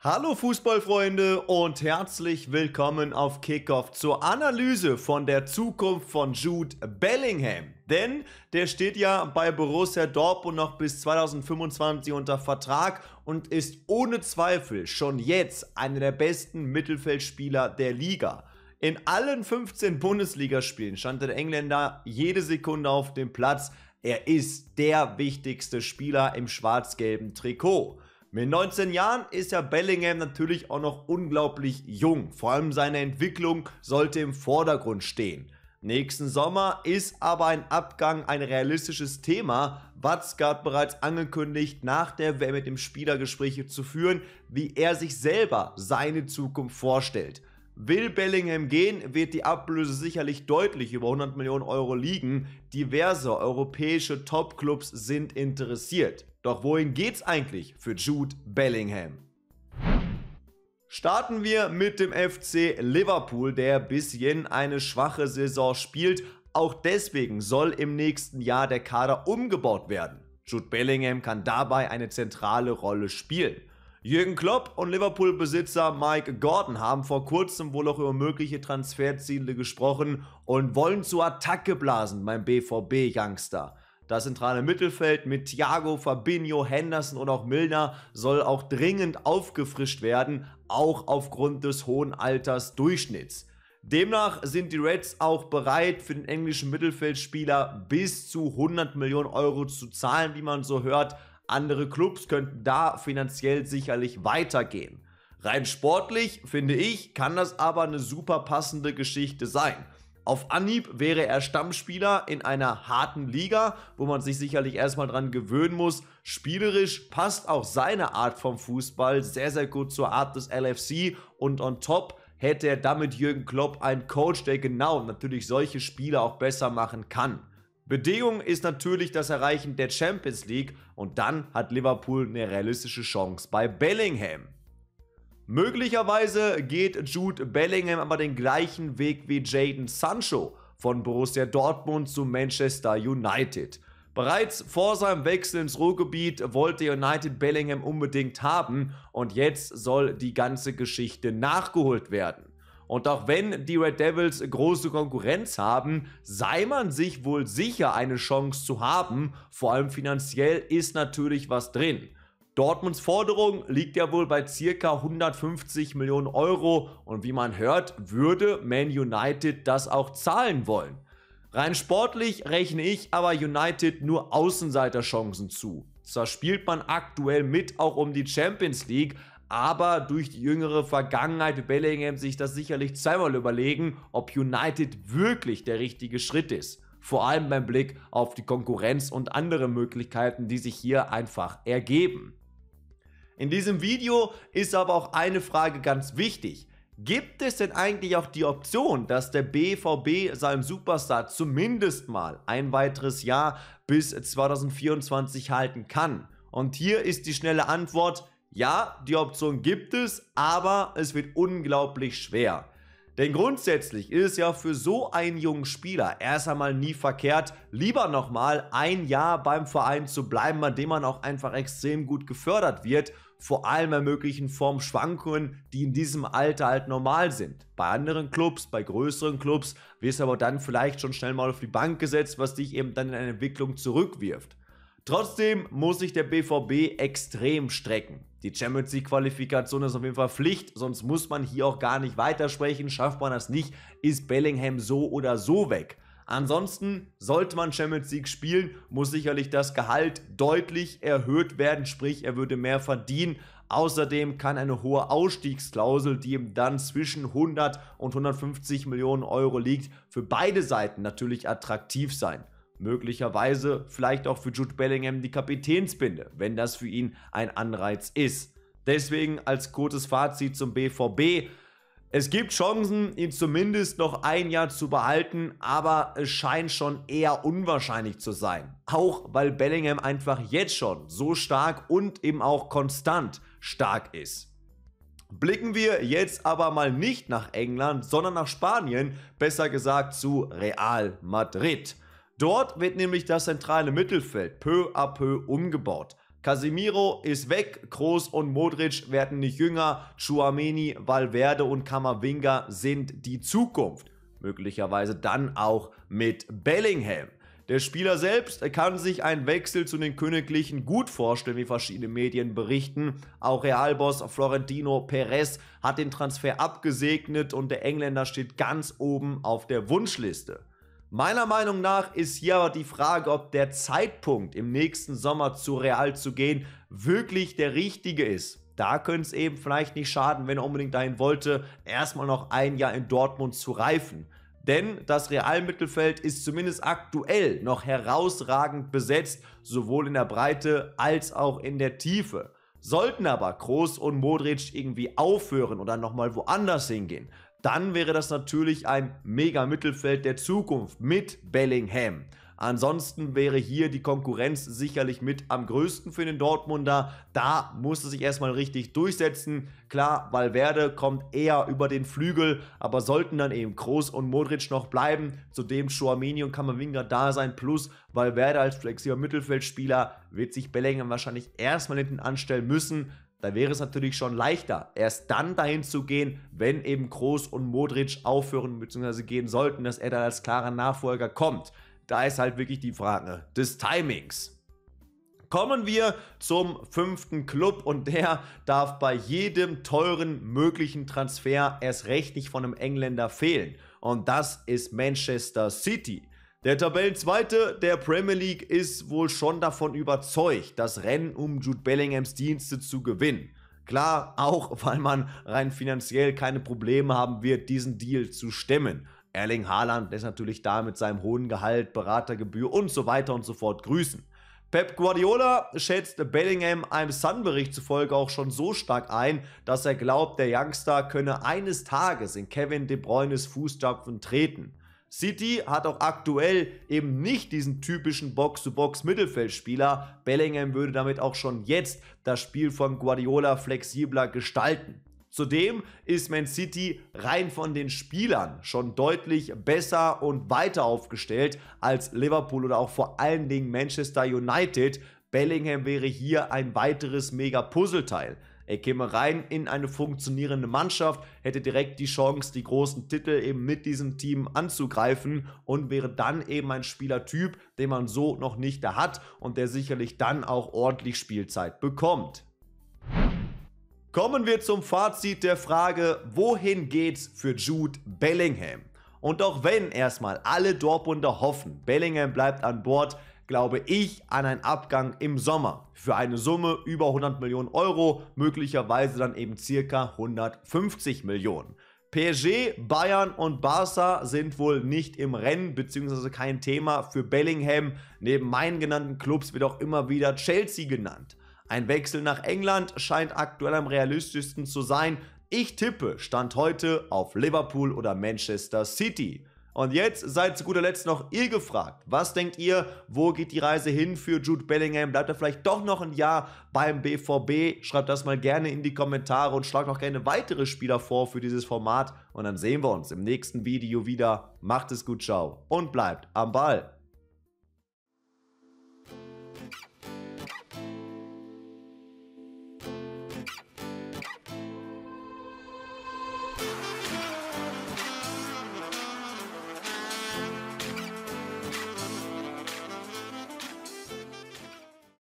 Hallo Fußballfreunde und herzlich willkommen auf Kickoff zur Analyse von der Zukunft von Jude Bellingham. Denn der steht ja bei Borussia Dortmund noch bis 2025 unter Vertrag und ist ohne Zweifel schon jetzt einer der besten Mittelfeldspieler der Liga. In allen 15 Bundesligaspielen stand der Engländer jede Sekunde auf dem Platz. Er ist der wichtigste Spieler im schwarz-gelben Trikot. Mit 19 Jahren ist ja Bellingham natürlich auch noch unglaublich jung. Vor allem seine Entwicklung sollte im Vordergrund stehen. Nächsten Sommer ist aber ein Abgang ein realistisches Thema. Watzka hat bereits angekündigt, nach der WM mit dem Spieler Gespräche zu führen, wie er sich selber seine Zukunft vorstellt. Will Bellingham gehen, wird die Ablöse sicherlich deutlich über 100 Millionen Euro liegen. Diverse europäische Topclubs sind interessiert. Doch wohin geht's eigentlich für Jude Bellingham? Starten wir mit dem FC Liverpool, der bis jen eine schwache Saison spielt. Auch deswegen soll im nächsten Jahr der Kader umgebaut werden. Jude Bellingham kann dabei eine zentrale Rolle spielen. Jürgen Klopp und Liverpool-Besitzer Mike Gordon haben vor kurzem wohl auch über mögliche Transferziele gesprochen und wollen zur Attacke blasen beim BVB-Youngster. Das zentrale Mittelfeld mit Thiago, Fabinho, Henderson und auch Milner soll auch dringend aufgefrischt werden, auch aufgrund des hohen Altersdurchschnitts. Demnach sind die Reds auch bereit, für den englischen Mittelfeldspieler bis zu 100 Millionen Euro zu zahlen, wie man so hört, andere Clubs könnten da finanziell sicherlich weitergehen. Rein sportlich, finde ich, kann das aber eine super passende Geschichte sein. Auf Anhieb wäre er Stammspieler in einer harten Liga, wo man sich sicherlich erstmal dran gewöhnen muss. Spielerisch passt auch seine Art vom Fußball sehr, sehr gut zur Art des LFC und on top hätte er damit Jürgen Klopp einen Coach, der genau natürlich solche Spiele auch besser machen kann. Bedingung ist natürlich das Erreichen der Champions League und dann hat Liverpool eine realistische Chance bei Bellingham. Möglicherweise geht Jude Bellingham aber den gleichen Weg wie Jaden Sancho von Borussia Dortmund zu Manchester United. Bereits vor seinem Wechsel ins Ruhrgebiet wollte United Bellingham unbedingt haben und jetzt soll die ganze Geschichte nachgeholt werden. Und auch wenn die Red Devils große Konkurrenz haben, sei man sich wohl sicher, eine Chance zu haben. Vor allem finanziell ist natürlich was drin. Dortmunds Forderung liegt ja wohl bei circa 150 Millionen Euro und wie man hört, würde Man United das auch zahlen wollen. Rein sportlich rechne ich aber United nur Außenseiterchancen zu. Zwar spielt man aktuell mit auch um die Champions League, aber durch die jüngere Vergangenheit Bellingham sich das sicherlich zweimal überlegen, ob United wirklich der richtige Schritt ist. Vor allem beim Blick auf die Konkurrenz und andere Möglichkeiten, die sich hier einfach ergeben. In diesem Video ist aber auch eine Frage ganz wichtig. Gibt es denn eigentlich auch die Option, dass der BVB seinem Superstar zumindest mal ein weiteres Jahr bis 2024 halten kann? Und hier ist die schnelle Antwort, ja, die Option gibt es, aber es wird unglaublich schwer. Denn grundsätzlich ist es ja für so einen jungen Spieler erst einmal nie verkehrt, lieber nochmal ein Jahr beim Verein zu bleiben, an dem man auch einfach extrem gut gefördert wird. Vor allem ermöglichen Formschwankungen, die in diesem Alter halt normal sind. Bei anderen Clubs, bei größeren Clubs, wirst du aber dann vielleicht schon schnell mal auf die Bank gesetzt, was dich eben dann in eine Entwicklung zurückwirft. Trotzdem muss sich der BVB extrem strecken. Die Champions League Qualifikation ist auf jeden Fall Pflicht, sonst muss man hier auch gar nicht weitersprechen. Schafft man das nicht, ist Bellingham so oder so weg. Ansonsten sollte man Champions League spielen, muss sicherlich das Gehalt deutlich erhöht werden, sprich er würde mehr verdienen. Außerdem kann eine hohe Ausstiegsklausel, die ihm dann zwischen 100 und 150 Millionen Euro liegt, für beide Seiten natürlich attraktiv sein möglicherweise vielleicht auch für Jude Bellingham die Kapitänsbinde, wenn das für ihn ein Anreiz ist. Deswegen als kurzes Fazit zum BVB. Es gibt Chancen, ihn zumindest noch ein Jahr zu behalten, aber es scheint schon eher unwahrscheinlich zu sein. Auch weil Bellingham einfach jetzt schon so stark und eben auch konstant stark ist. Blicken wir jetzt aber mal nicht nach England, sondern nach Spanien, besser gesagt zu Real Madrid. Dort wird nämlich das zentrale Mittelfeld peu à peu umgebaut. Casemiro ist weg, Kroos und Modric werden nicht jünger, Chuameni, Valverde und Kamavinga sind die Zukunft. Möglicherweise dann auch mit Bellingham. Der Spieler selbst kann sich einen Wechsel zu den Königlichen gut vorstellen, wie verschiedene Medien berichten. Auch Realboss Florentino Perez hat den Transfer abgesegnet und der Engländer steht ganz oben auf der Wunschliste. Meiner Meinung nach ist hier aber die Frage, ob der Zeitpunkt im nächsten Sommer zu Real zu gehen wirklich der richtige ist. Da könnte es eben vielleicht nicht schaden, wenn er unbedingt dahin wollte, erstmal noch ein Jahr in Dortmund zu reifen. Denn das Realmittelfeld ist zumindest aktuell noch herausragend besetzt, sowohl in der Breite als auch in der Tiefe. Sollten aber Kroos und Modric irgendwie aufhören oder nochmal woanders hingehen, dann wäre das natürlich ein mega Mittelfeld der Zukunft mit Bellingham. Ansonsten wäre hier die Konkurrenz sicherlich mit am größten für den Dortmunder. Da muss musste sich erstmal richtig durchsetzen. Klar, Valverde kommt eher über den Flügel, aber sollten dann eben Kroos und Modric noch bleiben, zudem Chouamini und Kamavinga da sein, plus Valverde als flexibler Mittelfeldspieler wird sich Bellingham wahrscheinlich erstmal hinten anstellen müssen da wäre es natürlich schon leichter, erst dann dahin zu gehen, wenn eben Groß und Modric aufhören bzw. gehen sollten, dass er dann als klarer Nachfolger kommt. Da ist halt wirklich die Frage des Timings. Kommen wir zum fünften Club und der darf bei jedem teuren möglichen Transfer erst recht nicht von einem Engländer fehlen. Und das ist Manchester City. Der Tabellenzweite der Premier League ist wohl schon davon überzeugt, das Rennen um Jude Bellinghams Dienste zu gewinnen. Klar, auch weil man rein finanziell keine Probleme haben wird, diesen Deal zu stemmen. Erling Haaland lässt natürlich da mit seinem hohen Gehalt, Beratergebühr und so weiter und so fort grüßen. Pep Guardiola schätzt Bellingham einem Sun-Bericht zufolge auch schon so stark ein, dass er glaubt, der Youngster könne eines Tages in Kevin De Bruynes Fußstapfen treten. City hat auch aktuell eben nicht diesen typischen Box-to-Box-Mittelfeldspieler. Bellingham würde damit auch schon jetzt das Spiel von Guardiola flexibler gestalten. Zudem ist Man City rein von den Spielern schon deutlich besser und weiter aufgestellt als Liverpool oder auch vor allen Dingen Manchester United. Bellingham wäre hier ein weiteres mega Puzzleteil. Er käme rein in eine funktionierende Mannschaft, hätte direkt die Chance, die großen Titel eben mit diesem Team anzugreifen und wäre dann eben ein Spielertyp, den man so noch nicht da hat und der sicherlich dann auch ordentlich Spielzeit bekommt. Kommen wir zum Fazit der Frage, wohin geht's für Jude Bellingham? Und auch wenn erstmal alle Dortmunder hoffen, Bellingham bleibt an Bord, glaube ich an einen Abgang im Sommer für eine Summe über 100 Millionen Euro, möglicherweise dann eben circa 150 Millionen. PSG, Bayern und Barca sind wohl nicht im Rennen bzw. kein Thema für Bellingham. Neben meinen genannten Clubs wird auch immer wieder Chelsea genannt. Ein Wechsel nach England scheint aktuell am realistischsten zu sein. Ich tippe Stand heute auf Liverpool oder Manchester City. Und jetzt seid zu guter Letzt noch ihr gefragt. Was denkt ihr, wo geht die Reise hin für Jude Bellingham? Bleibt er vielleicht doch noch ein Jahr beim BVB? Schreibt das mal gerne in die Kommentare und schlagt noch gerne weitere Spieler vor für dieses Format. Und dann sehen wir uns im nächsten Video wieder. Macht es gut, ciao und bleibt am Ball.